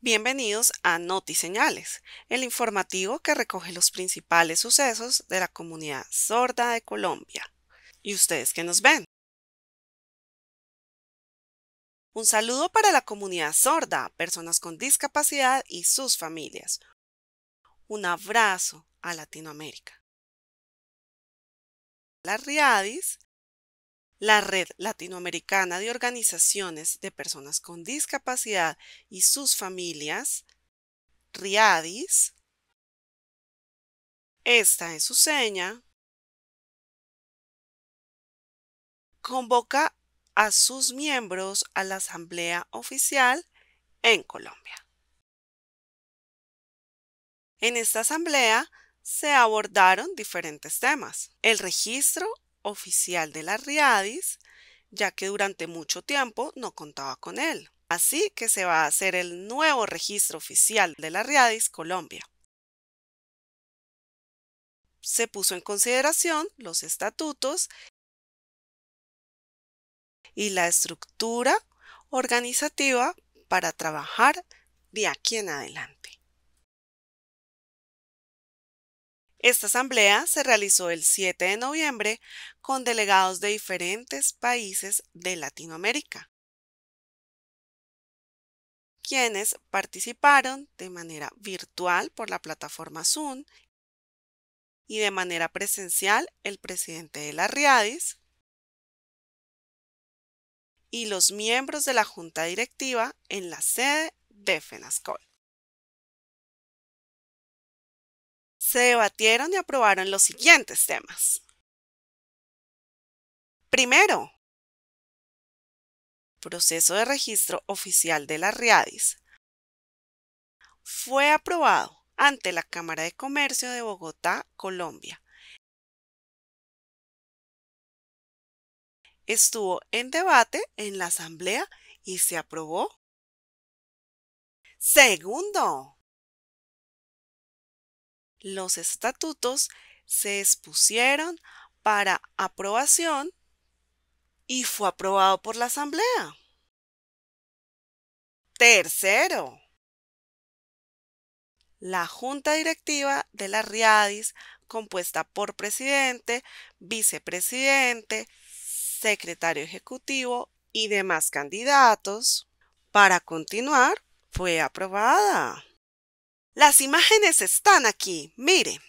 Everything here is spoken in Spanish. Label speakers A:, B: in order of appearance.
A: Bienvenidos a Notiseñales, el informativo que recoge los principales sucesos de la comunidad sorda de Colombia. ¿Y ustedes que nos ven? Un saludo para la comunidad sorda, personas con discapacidad y sus familias. Un abrazo a Latinoamérica. La RIADIS la Red Latinoamericana de Organizaciones de Personas con Discapacidad y sus familias, RIADIS. Esta es su seña.
B: Convoca a sus miembros
A: a la Asamblea Oficial en Colombia. En esta asamblea se abordaron diferentes temas. El registro oficial de la Riadis, ya que durante mucho tiempo no contaba con él. Así que se va a hacer el nuevo registro oficial de la Riadis Colombia. Se puso en consideración los estatutos y la estructura organizativa para trabajar de aquí en adelante. Esta asamblea se realizó el 7 de noviembre con delegados de diferentes países de Latinoamérica, quienes participaron de manera virtual por la plataforma Zoom y de manera presencial el presidente de la RIADIS y los miembros de la junta directiva en la sede de FENASCOL. se debatieron y aprobaron los siguientes temas. Primero, proceso de registro oficial de la RIADIS. Fue aprobado ante la Cámara de Comercio de Bogotá, Colombia. Estuvo en debate en la
B: Asamblea y se aprobó. Segundo,
A: los estatutos se expusieron para aprobación y fue aprobado por la Asamblea. Tercero, la Junta Directiva de la RIADIS, compuesta por presidente, vicepresidente, secretario ejecutivo y demás candidatos, para continuar, fue aprobada. Las imágenes están aquí, mire.